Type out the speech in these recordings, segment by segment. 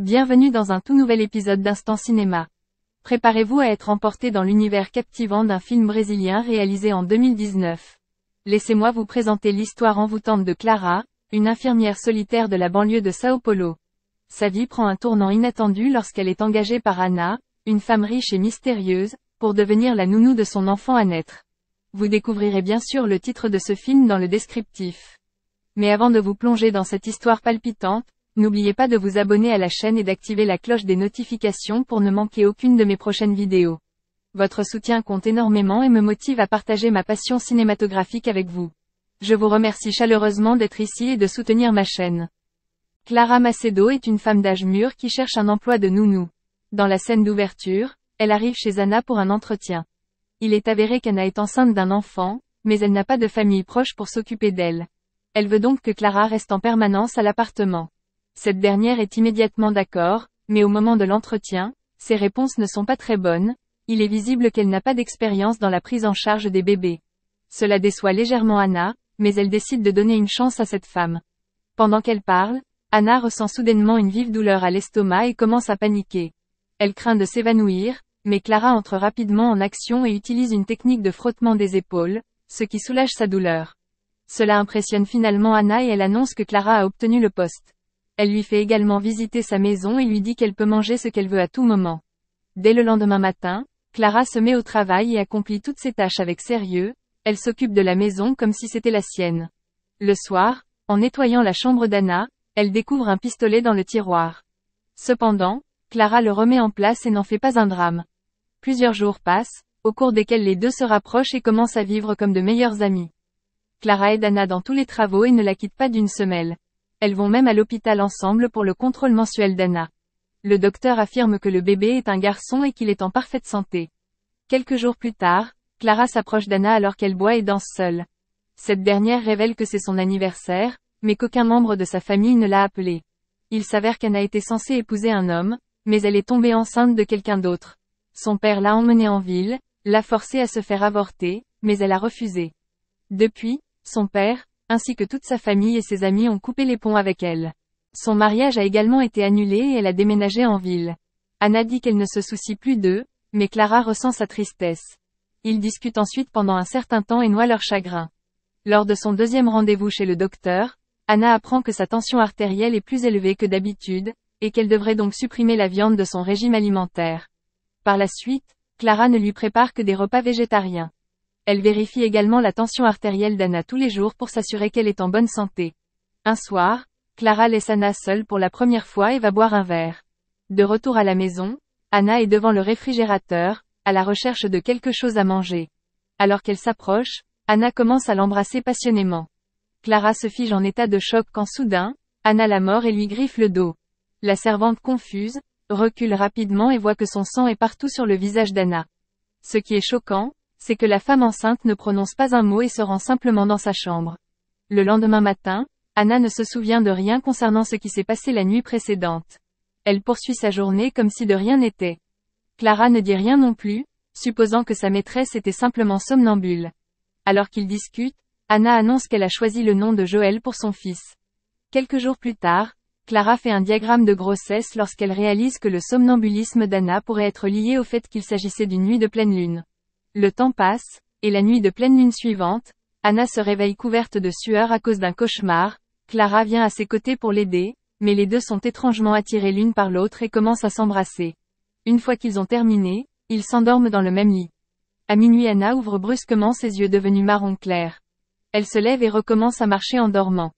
Bienvenue dans un tout nouvel épisode d'Instant Cinéma. Préparez-vous à être emporté dans l'univers captivant d'un film brésilien réalisé en 2019. Laissez-moi vous présenter l'histoire envoûtante de Clara, une infirmière solitaire de la banlieue de Sao Paulo. Sa vie prend un tournant inattendu lorsqu'elle est engagée par Anna, une femme riche et mystérieuse, pour devenir la nounou de son enfant à naître. Vous découvrirez bien sûr le titre de ce film dans le descriptif. Mais avant de vous plonger dans cette histoire palpitante, N'oubliez pas de vous abonner à la chaîne et d'activer la cloche des notifications pour ne manquer aucune de mes prochaines vidéos. Votre soutien compte énormément et me motive à partager ma passion cinématographique avec vous. Je vous remercie chaleureusement d'être ici et de soutenir ma chaîne. Clara Macedo est une femme d'âge mûr qui cherche un emploi de nounou. Dans la scène d'ouverture, elle arrive chez Anna pour un entretien. Il est avéré qu'Anna est enceinte d'un enfant, mais elle n'a pas de famille proche pour s'occuper d'elle. Elle veut donc que Clara reste en permanence à l'appartement. Cette dernière est immédiatement d'accord, mais au moment de l'entretien, ses réponses ne sont pas très bonnes, il est visible qu'elle n'a pas d'expérience dans la prise en charge des bébés. Cela déçoit légèrement Anna, mais elle décide de donner une chance à cette femme. Pendant qu'elle parle, Anna ressent soudainement une vive douleur à l'estomac et commence à paniquer. Elle craint de s'évanouir, mais Clara entre rapidement en action et utilise une technique de frottement des épaules, ce qui soulage sa douleur. Cela impressionne finalement Anna et elle annonce que Clara a obtenu le poste. Elle lui fait également visiter sa maison et lui dit qu'elle peut manger ce qu'elle veut à tout moment. Dès le lendemain matin, Clara se met au travail et accomplit toutes ses tâches avec sérieux, elle s'occupe de la maison comme si c'était la sienne. Le soir, en nettoyant la chambre d'Anna, elle découvre un pistolet dans le tiroir. Cependant, Clara le remet en place et n'en fait pas un drame. Plusieurs jours passent, au cours desquels les deux se rapprochent et commencent à vivre comme de meilleurs amis. Clara aide Anna dans tous les travaux et ne la quitte pas d'une semelle. Elles vont même à l'hôpital ensemble pour le contrôle mensuel d'Anna. Le docteur affirme que le bébé est un garçon et qu'il est en parfaite santé. Quelques jours plus tard, Clara s'approche d'Anna alors qu'elle boit et danse seule. Cette dernière révèle que c'est son anniversaire, mais qu'aucun membre de sa famille ne l'a appelée. Il s'avère qu'Anna était censée épouser un homme, mais elle est tombée enceinte de quelqu'un d'autre. Son père l'a emmenée en ville, l'a forcée à se faire avorter, mais elle a refusé. Depuis, son père, ainsi que toute sa famille et ses amis ont coupé les ponts avec elle. Son mariage a également été annulé et elle a déménagé en ville. Anna dit qu'elle ne se soucie plus d'eux, mais Clara ressent sa tristesse. Ils discutent ensuite pendant un certain temps et noient leur chagrin. Lors de son deuxième rendez-vous chez le docteur, Anna apprend que sa tension artérielle est plus élevée que d'habitude, et qu'elle devrait donc supprimer la viande de son régime alimentaire. Par la suite, Clara ne lui prépare que des repas végétariens. Elle vérifie également la tension artérielle d'Anna tous les jours pour s'assurer qu'elle est en bonne santé. Un soir, Clara laisse Anna seule pour la première fois et va boire un verre. De retour à la maison, Anna est devant le réfrigérateur, à la recherche de quelque chose à manger. Alors qu'elle s'approche, Anna commence à l'embrasser passionnément. Clara se fige en état de choc quand soudain, Anna la mord et lui griffe le dos. La servante confuse, recule rapidement et voit que son sang est partout sur le visage d'Anna. Ce qui est choquant, c'est que la femme enceinte ne prononce pas un mot et se rend simplement dans sa chambre. Le lendemain matin, Anna ne se souvient de rien concernant ce qui s'est passé la nuit précédente. Elle poursuit sa journée comme si de rien n'était. Clara ne dit rien non plus, supposant que sa maîtresse était simplement somnambule. Alors qu'ils discutent, Anna annonce qu'elle a choisi le nom de Joël pour son fils. Quelques jours plus tard, Clara fait un diagramme de grossesse lorsqu'elle réalise que le somnambulisme d'Anna pourrait être lié au fait qu'il s'agissait d'une nuit de pleine lune. Le temps passe, et la nuit de pleine lune suivante, Anna se réveille couverte de sueur à cause d'un cauchemar, Clara vient à ses côtés pour l'aider, mais les deux sont étrangement attirés l'une par l'autre et commencent à s'embrasser. Une fois qu'ils ont terminé, ils s'endorment dans le même lit. À minuit Anna ouvre brusquement ses yeux devenus marron clair. Elle se lève et recommence à marcher en dormant.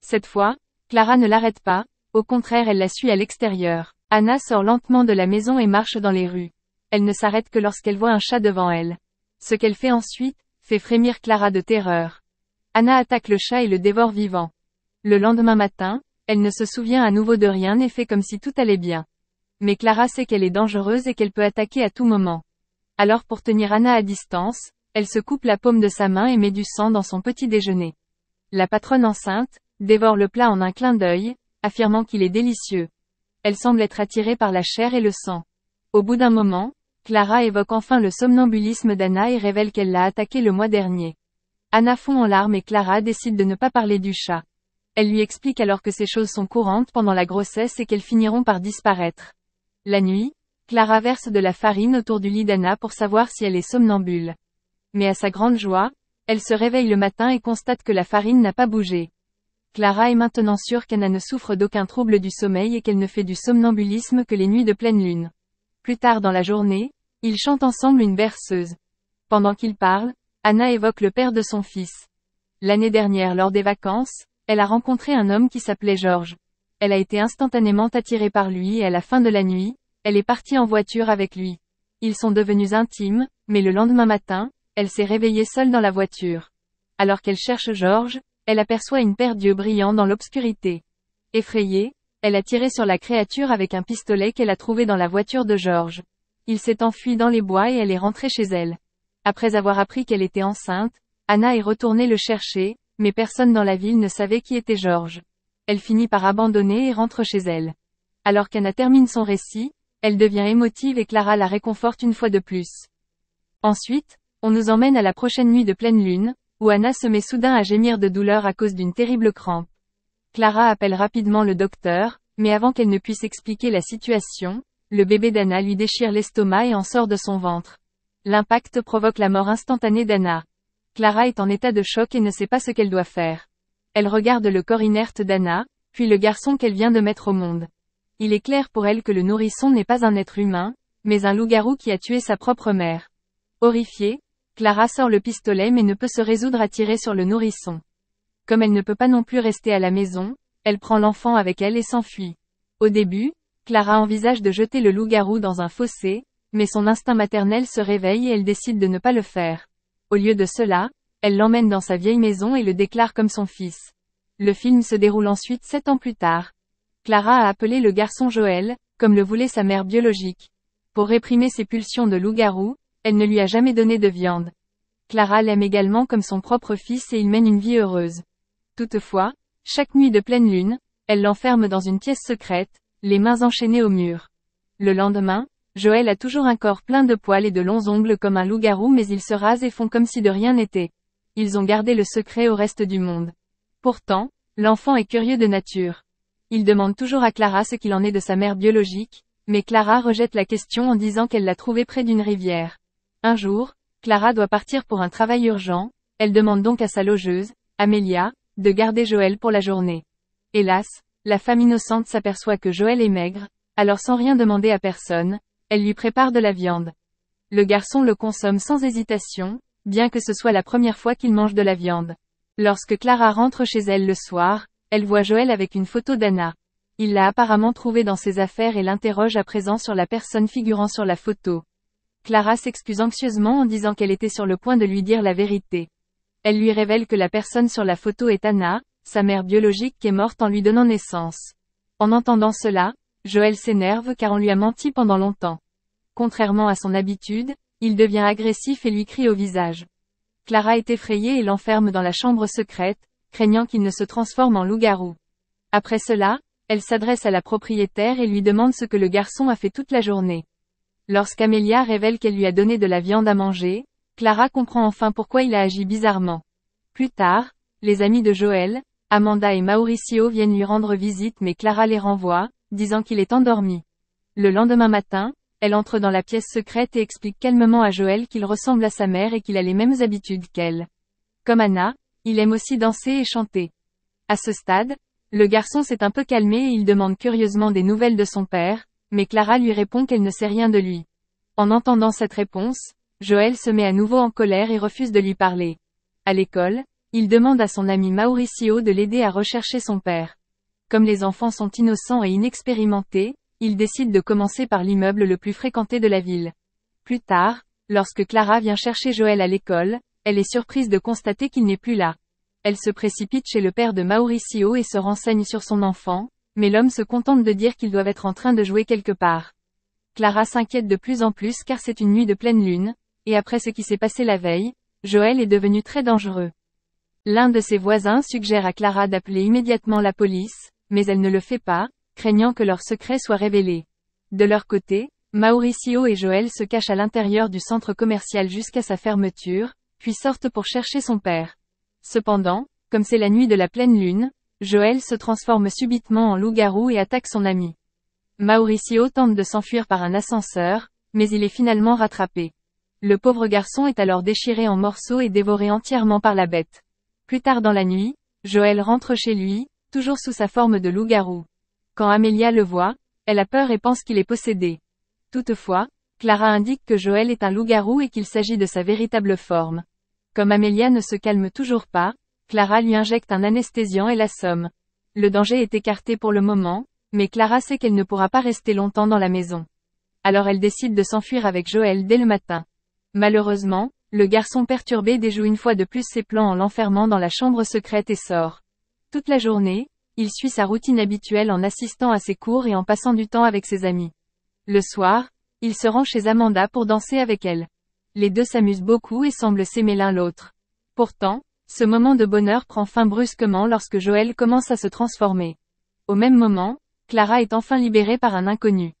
Cette fois, Clara ne l'arrête pas, au contraire elle la suit à l'extérieur. Anna sort lentement de la maison et marche dans les rues elle ne s'arrête que lorsqu'elle voit un chat devant elle. Ce qu'elle fait ensuite, fait frémir Clara de terreur. Anna attaque le chat et le dévore vivant. Le lendemain matin, elle ne se souvient à nouveau de rien et fait comme si tout allait bien. Mais Clara sait qu'elle est dangereuse et qu'elle peut attaquer à tout moment. Alors pour tenir Anna à distance, elle se coupe la paume de sa main et met du sang dans son petit déjeuner. La patronne enceinte, dévore le plat en un clin d'œil, affirmant qu'il est délicieux. Elle semble être attirée par la chair et le sang. Au bout d'un moment, Clara évoque enfin le somnambulisme d'Anna et révèle qu'elle l'a attaqué le mois dernier. Anna fond en larmes et Clara décide de ne pas parler du chat. Elle lui explique alors que ces choses sont courantes pendant la grossesse et qu'elles finiront par disparaître. La nuit, Clara verse de la farine autour du lit d'Anna pour savoir si elle est somnambule. Mais à sa grande joie, elle se réveille le matin et constate que la farine n'a pas bougé. Clara est maintenant sûre qu'Anna ne souffre d'aucun trouble du sommeil et qu'elle ne fait du somnambulisme que les nuits de pleine lune. Plus tard dans la journée, ils chantent ensemble une berceuse. Pendant qu'ils parlent, Anna évoque le père de son fils. L'année dernière lors des vacances, elle a rencontré un homme qui s'appelait Georges. Elle a été instantanément attirée par lui et à la fin de la nuit, elle est partie en voiture avec lui. Ils sont devenus intimes, mais le lendemain matin, elle s'est réveillée seule dans la voiture. Alors qu'elle cherche Georges, elle aperçoit une paire d'yeux brillants dans l'obscurité. Effrayée, elle a tiré sur la créature avec un pistolet qu'elle a trouvé dans la voiture de Georges. Il s'est enfui dans les bois et elle est rentrée chez elle. Après avoir appris qu'elle était enceinte, Anna est retournée le chercher, mais personne dans la ville ne savait qui était George. Elle finit par abandonner et rentre chez elle. Alors qu'Anna termine son récit, elle devient émotive et Clara la réconforte une fois de plus. Ensuite, on nous emmène à la prochaine nuit de pleine lune, où Anna se met soudain à gémir de douleur à cause d'une terrible crampe. Clara appelle rapidement le docteur, mais avant qu'elle ne puisse expliquer la situation, le bébé d'Anna lui déchire l'estomac et en sort de son ventre. L'impact provoque la mort instantanée d'Anna. Clara est en état de choc et ne sait pas ce qu'elle doit faire. Elle regarde le corps inerte d'Anna, puis le garçon qu'elle vient de mettre au monde. Il est clair pour elle que le nourrisson n'est pas un être humain, mais un loup-garou qui a tué sa propre mère. Horrifiée, Clara sort le pistolet mais ne peut se résoudre à tirer sur le nourrisson. Comme elle ne peut pas non plus rester à la maison, elle prend l'enfant avec elle et s'enfuit. Au début, Clara envisage de jeter le loup-garou dans un fossé, mais son instinct maternel se réveille et elle décide de ne pas le faire. Au lieu de cela, elle l'emmène dans sa vieille maison et le déclare comme son fils. Le film se déroule ensuite sept ans plus tard. Clara a appelé le garçon Joël, comme le voulait sa mère biologique. Pour réprimer ses pulsions de loup-garou, elle ne lui a jamais donné de viande. Clara l'aime également comme son propre fils et il mène une vie heureuse. Toutefois, chaque nuit de pleine lune, elle l'enferme dans une pièce secrète, les mains enchaînées au mur. Le lendemain, Joël a toujours un corps plein de poils et de longs ongles comme un loup-garou mais ils se rasent et font comme si de rien n'était. Ils ont gardé le secret au reste du monde. Pourtant, l'enfant est curieux de nature. Il demande toujours à Clara ce qu'il en est de sa mère biologique, mais Clara rejette la question en disant qu'elle l'a trouvé près d'une rivière. Un jour, Clara doit partir pour un travail urgent, elle demande donc à sa logeuse, Amélia, de garder Joël pour la journée. Hélas, la femme innocente s'aperçoit que Joël est maigre, alors sans rien demander à personne, elle lui prépare de la viande. Le garçon le consomme sans hésitation, bien que ce soit la première fois qu'il mange de la viande. Lorsque Clara rentre chez elle le soir, elle voit Joël avec une photo d'Anna. Il l'a apparemment trouvée dans ses affaires et l'interroge à présent sur la personne figurant sur la photo. Clara s'excuse anxieusement en disant qu'elle était sur le point de lui dire la vérité. Elle lui révèle que la personne sur la photo est Anna, sa mère biologique qui est morte en lui donnant naissance. En entendant cela, Joël s'énerve car on lui a menti pendant longtemps. Contrairement à son habitude, il devient agressif et lui crie au visage. Clara est effrayée et l'enferme dans la chambre secrète, craignant qu'il ne se transforme en loup-garou. Après cela, elle s'adresse à la propriétaire et lui demande ce que le garçon a fait toute la journée. Lorsqu'Amélia révèle qu'elle lui a donné de la viande à manger, Clara comprend enfin pourquoi il a agi bizarrement. Plus tard, les amis de Joël, Amanda et Mauricio viennent lui rendre visite mais Clara les renvoie, disant qu'il est endormi. Le lendemain matin, elle entre dans la pièce secrète et explique calmement à Joël qu'il ressemble à sa mère et qu'il a les mêmes habitudes qu'elle. Comme Anna, il aime aussi danser et chanter. À ce stade, le garçon s'est un peu calmé et il demande curieusement des nouvelles de son père, mais Clara lui répond qu'elle ne sait rien de lui. En entendant cette réponse, Joël se met à nouveau en colère et refuse de lui parler. À l'école, il demande à son ami Mauricio de l'aider à rechercher son père. Comme les enfants sont innocents et inexpérimentés, il décide de commencer par l'immeuble le plus fréquenté de la ville. Plus tard, lorsque Clara vient chercher Joël à l'école, elle est surprise de constater qu'il n'est plus là. Elle se précipite chez le père de Mauricio et se renseigne sur son enfant, mais l'homme se contente de dire qu'ils doivent être en train de jouer quelque part. Clara s'inquiète de plus en plus car c'est une nuit de pleine lune, et après ce qui s'est passé la veille, Joël est devenu très dangereux. L'un de ses voisins suggère à Clara d'appeler immédiatement la police, mais elle ne le fait pas, craignant que leur secret soit révélé. De leur côté, Mauricio et Joël se cachent à l'intérieur du centre commercial jusqu'à sa fermeture, puis sortent pour chercher son père. Cependant, comme c'est la nuit de la pleine lune, Joël se transforme subitement en loup-garou et attaque son ami. Mauricio tente de s'enfuir par un ascenseur, mais il est finalement rattrapé. Le pauvre garçon est alors déchiré en morceaux et dévoré entièrement par la bête. Plus tard dans la nuit, Joël rentre chez lui, toujours sous sa forme de loup-garou. Quand Amélia le voit, elle a peur et pense qu'il est possédé. Toutefois, Clara indique que Joël est un loup-garou et qu'il s'agit de sa véritable forme. Comme Amélia ne se calme toujours pas, Clara lui injecte un anesthésiant et l'assomme. Le danger est écarté pour le moment, mais Clara sait qu'elle ne pourra pas rester longtemps dans la maison. Alors elle décide de s'enfuir avec Joël dès le matin. Malheureusement, le garçon perturbé déjoue une fois de plus ses plans en l'enfermant dans la chambre secrète et sort. Toute la journée, il suit sa routine habituelle en assistant à ses cours et en passant du temps avec ses amis. Le soir, il se rend chez Amanda pour danser avec elle. Les deux s'amusent beaucoup et semblent s'aimer l'un l'autre. Pourtant, ce moment de bonheur prend fin brusquement lorsque Joël commence à se transformer. Au même moment, Clara est enfin libérée par un inconnu.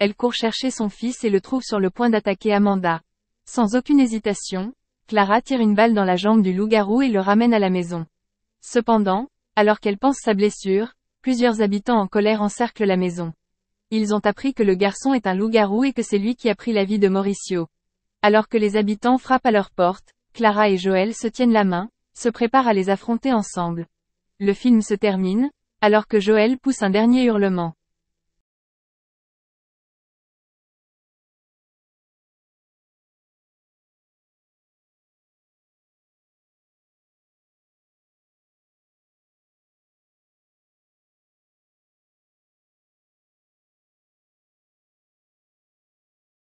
Elle court chercher son fils et le trouve sur le point d'attaquer Amanda. Sans aucune hésitation, Clara tire une balle dans la jambe du loup-garou et le ramène à la maison. Cependant, alors qu'elle pense sa blessure, plusieurs habitants en colère encerclent la maison. Ils ont appris que le garçon est un loup-garou et que c'est lui qui a pris la vie de Mauricio. Alors que les habitants frappent à leur porte, Clara et Joël se tiennent la main, se préparent à les affronter ensemble. Le film se termine, alors que Joël pousse un dernier hurlement.